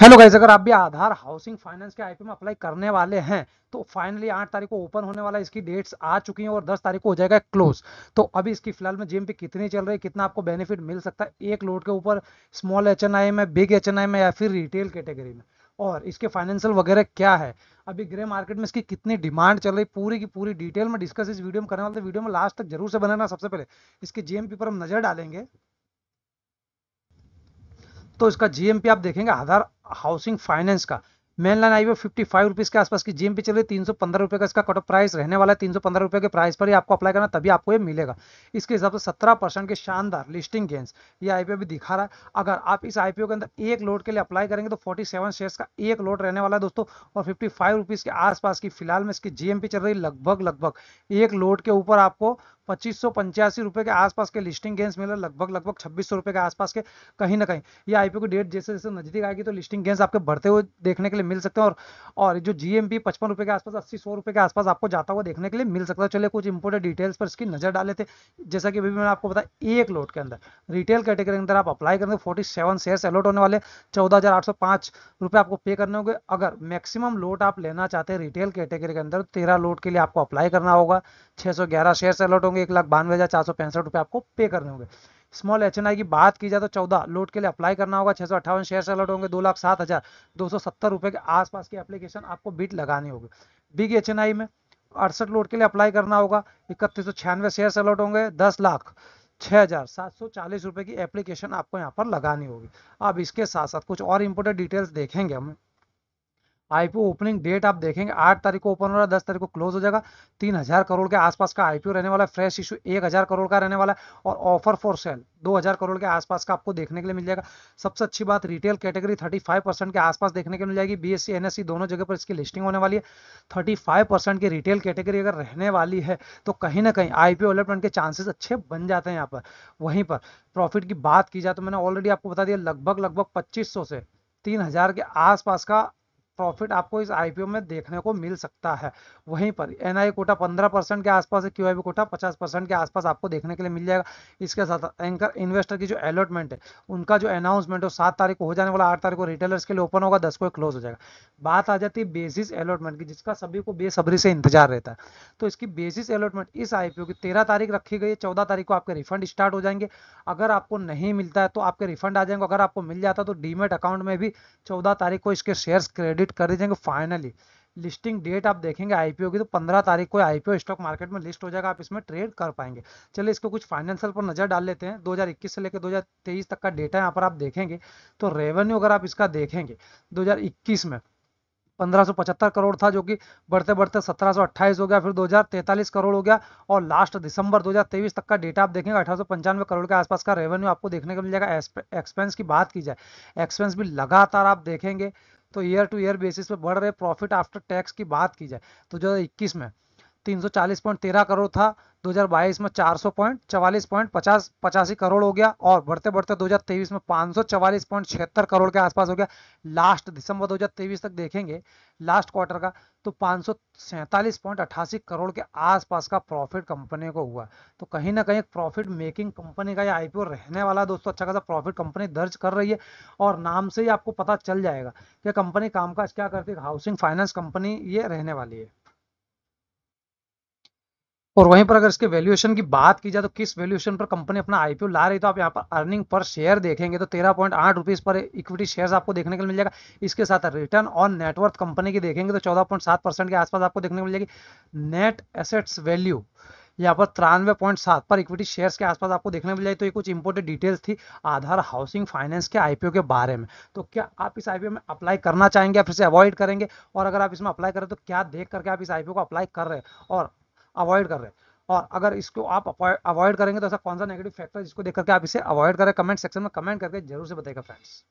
hello guys अगर आप भी आधार हाउसिंग फाइनेंस के आईपी में अप्लाई करने वाले हैं तो फाइनली आठ तारीख को ओपन होने वाला इसकी डेट्स आ चुकी हैं और दस तारीख को हो जाएगा क्लोज तो अभी इसकी फिलहाल में जीएमपी कितनी चल रही है कितना आपको बेनिफिट मिल सकता है एक लोड के ऊपर स्मॉल एच में बिग एच में या फिर रिटेल कैटेगरी में और इसके फाइनेंशियल वगैरह क्या है अभी ग्रे मार्केट में इसकी कितनी डिमांड चल रही पूरी की पूरी डिटेल में डिस्कस इस वीडियो में करने वाले वीडियो में लास्ट तक जरूर से बनाना सबसे पहले इसके जीएमपी पर हम नजर डालेंगे तो इसका जीएमपी आप देखेंगे आधार हाउसिंग फाइनेंस का मेन लाइन वो फिफ्टी फाइव रुपीज़ के आसपास की जीएम चल रही तीन सौ पंद्रह रुपये का इसका कट ऑफ प्राइस रहने वाला है तीन सौ पंद्रह रुपये के प्राइस पर ही आपको अप्लाई करना तभी आपको ये मिलेगा इसके हिसाब से सत्रह परसेंट के शानदार लिस्टिंग गेंस ये आईपीओ भी दिखा रहा है अगर आप इस आईपीओ के अंदर एक लोड के लिए अप्लाई करेंगे तो फोर्टी सेवन शेयर्स का एक लोड रहने वाला है दोस्तों और फिफ्टी फाइव रुपीज़ के आसपास की फिलहाल में इसकी जी चल रही लगभग लगभग एक लोड के ऊपर आपको पच्चीस सौ के आसपास के लिस्टिंग गेंस मिले लगभग लगभग छब्बीस सौ के आसपास के कहीं ना कहीं ये आईपीओ की डेट जैसे जैसे नजदीक आएगी तो लिस्टिंग गेंस आपके बढ़ते हुए देखने के लिए मिल सकते हैं और और जो जी एम पचपन रुपए के आसपास अस्सी सौ रुपए के आसपास आपको जाता हुआ देखने के लिए मिल सकता है चले कुछ इंपोर्टेंट डिटेल्स पर इसकी नजर डाले थे जैसा कि अभी मैंने आपको बताया एक लोट के अंदर रिटेल कैटेगरी के अंदर आप अप्लाई करेंगे फोर्टी सेवन शेयर अलॉट होने वाले चौदह हज़ार आठ सौ आपको पे करने होंगे अगर मैक्सिमम लोट आप लेना चाहते हैं रिटेल कैटेगरी के अंदर तो तेरह लोट के लिए आपको अप्लाई करना होगा छह सौ ग्यारह शेयर अलॉट होंगे होंगे एक लाख बानवे हज़ार चार सौ पैंसठ रुपए आपको पे करने होंगे स्मॉल एच की बात की जाए तो चौदह लोट के लिए अप्लाई करना होगा छह सौ अट्ठावन शेयर अलॉट होंगे दो लाख सात हज़ार दो सौ सत्तर रुपए के आसपास की एप्लीकेशन आपको बीट लगानी होगी बिग एच में अड़सठ लोट के लिए अप्लाई करना होगा इकतीस सौ छियानवे शेयर अलॉट होंगे दस लाख छह हज़ार सात सौ चालीस रुपये की एप्लीकेशन आपको यहाँ पर लगानी होगी अब इसके साथ साथ कुछ और इंपोर्टेंट डिटेल्स देखेंगे हम आईपीओ ओपनिंग डेट आप देखेंगे आठ तारीख को ओपन हो रहा है दस तारीख को क्लोज हो जाएगा तीन हजार करोड़ के आसपास का आईपीओ रहने वाला है फ्रेश इशू एक हजार करोड़ का रहने वाला है और ऑफर फॉर सेल दो हजार करोड़ के आसपास का आपको देखने के लिए मिल जाएगा सबसे अच्छी बात retail category thirty five percent के आसपास देखने के मिल जाएगी बीएससी एनएससी दोनों जगह पर इसकी लिस्टिंग होने वाली है थर्टी फाइव परसेंट की रिटेल कैटेगरी अगर रहने वाली है तो कहीं ना कहीं आईपीओ अलर्टमेंट के चांसेस अच्छे बन जाते हैं यहाँ पर वहीं पर प्रॉफिट की बात की जाए तो मैंने ऑलरेडी आपको बता दिया लगभग लगभग पच्चीस से तीन हजार के आसपास का प्रॉफिट आपको इस आईपीओ में देखने को मिल सकता है वहीं पर एनआई कोटा 15 परसेंट के आसपास है क्यूआईबी कोटा 50 परसेंट के आसपास आपको देखने के लिए मिल जाएगा इसके साथ एंकर इन्वेस्टर की जो अलॉटमेंट है उनका जो अनाउंसमेंट हो सात तारीख को हो जाने वाला आठ तारीख को रिटेलर्स के लिए ओपन होगा दस को क्लोज हो जाएगा बात आ जाती है बेसिस अलॉटमेंट की जिसका सभी को बेसब्री से इंतजार रहता है तो इसकी बेसिस अलॉटमेंट इस आईपीओ की तेरह तारीख रखी गई है चौदह तारीख को आपके रिफंड स्टार्ट हो जाएंगे अगर आपको नहीं मिलता है तो आपके रिफंड आ जाएंगे अगर आपको मिल जाता है तो डीमेट अकाउंट में भी चौदह तारीख को इसके शेयर क्रेडिट अपडेट कर दीजिएगा फाइनली लिस्टिंग डेट आप देखेंगे आईपीओ की तो 15 तारीख को आईपीओ स्टॉक मार्केट में लिस्ट हो जाएगा आप इसमें ट्रेड कर पाएंगे चलिए इसको कुछ फाइनेंशियल पर नजर डाल लेते हैं 2021 से लेकर 2023 तक का डेटा यहाँ पर आप देखेंगे तो रेवेन्यू अगर आप इसका देखेंगे 2021 में 1575 करोड़ था जो कि बढ़ते बढ़ते 1728 हो गया फिर 2043 करोड़ हो गया और लास्ट दिसंबर 2023 तक का डेटा आप देखेंगे अठारह करोड़ के आसपास का रेवेन्यू आपको देखने को मिल जाएगा एक्सपेंस की बात की जाए एक्सपेंस भी लगातार आप देखेंगे तो ईयर टू ईयर बेसिस पे बढ़ रहे प्रॉफिट आफ्टर टैक्स की बात की जाए तो जो इक्कीस में 340.13 करोड़ था 2022 में सौ पॉइंट चवालीस पॉइंट पचास पचासी करोड़ हो गया और बढ़ते बढ़ते 2023 में पाँच पॉइंट छिहत्तर करोड़ के आसपास हो गया लास्ट दिसंबर 2023 तक देखेंगे लास्ट क्वार्टर का तो पाँच पॉइंट करोड़ के आसपास का प्रॉफिट कंपनी को हुआ तो कहीं ना कहीं एक प्रॉफिट मेकिंग कंपनी का ये आईपीओ रहने वाला दोस्तों अच्छा खासा प्रॉफिट कंपनी दर्ज कर रही है और नाम से ही आपको पता चल जाएगा कि कंपनी कामकाज क्या करती है हाउसिंग फाइनेंस कंपनी ये रहने वाली है और वहीं पर अगर इसके वैल्यूएशन की बात की जाए तो किस वैल्यूएशन पर कंपनी अपना आईपीओ ला रही तो आप यहाँ पर अर्निंग पर शेयर देखेंगे तो तेरह पॉइंट आठ रुपीज पर इक्विटी शेयर्स आपको देखने को मिल जाएगा इसके साथ रिटर्न ऑन नेटवर्थ कंपनी की देखेंगे तो चौदह पॉइंट सात परसेंट के आसपास आपको देखने को मिल जाएगी नेट एसेट्स वैल्यू यहाँ पर तिरानवे पॉइंट सात पर इक्विटी शेयर्स के आसपास आपको देखने मिल जाए तो ये कुछ इंपोर्टेंट डिटेल्स थी आधार हाउसिंग फाइनेंस के आईपीओ के बारे में तो क्या आप इस आईपीओ में अप्लाई करना चाहेंगे या फिर से अवॉइड करेंगे और अगर आप इसमें अप्लाई करें तो क्या देख करके आप इस आईपीओ को अप्लाई कर रहे हैं और अवॉइड कर रहे हैं और अगर इसको आप अवॉइड करेंगे तो ऐसा कौन सा नेगेटिव फैक्टर जिसको देख करके आप इसे अवॉइड करें कमेंट सेक्शन में कमेंट करके जरूर से बताएगा फ्रेंड्स